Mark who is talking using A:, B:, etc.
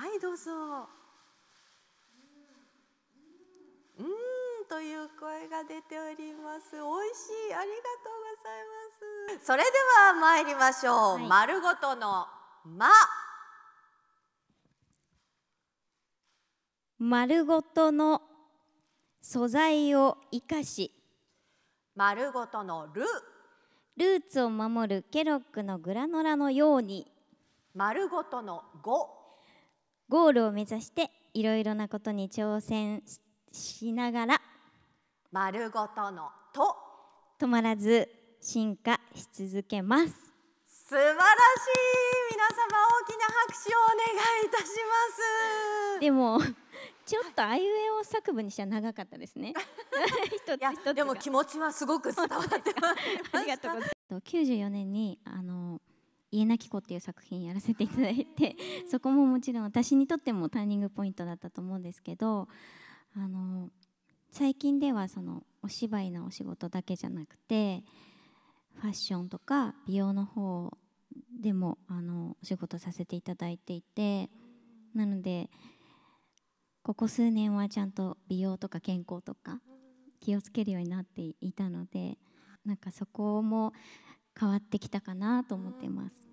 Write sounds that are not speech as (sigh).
A: はいどうぞうんという声が出ております美味しいありがとうござい
B: ますそれでは参りましょう、はい、丸ごとのま
C: 丸ごとの素材を生かし丸ごとのルルーツを守るケロックのグラノラのように丸ごとの5
D: ゴールを目指していろいろなことに挑戦しながら
B: 丸ごとの「
D: と」止まらず進化し続けます素晴らしい皆様大きな拍手をお願いいたしますでもちょっとあいうえお作文にしては長かったですね。一 (laughs) 一
E: つつでも気持ちはすごく伝わってます。(laughs) ありがとう
D: ございま94年にあの家なき子っていう作品やらせていただいてそこももちろん私にとってもターニングポイントだったと思うんですけどあの最近ではそのお芝居のお仕事だけじゃなくてファッションとか美容の方でもあのお仕事させていただいていてなのでここ数年はちゃんと美容とか健康とか気をつけるようになっていたのでなんかそこも変わってきたかなと思ってます。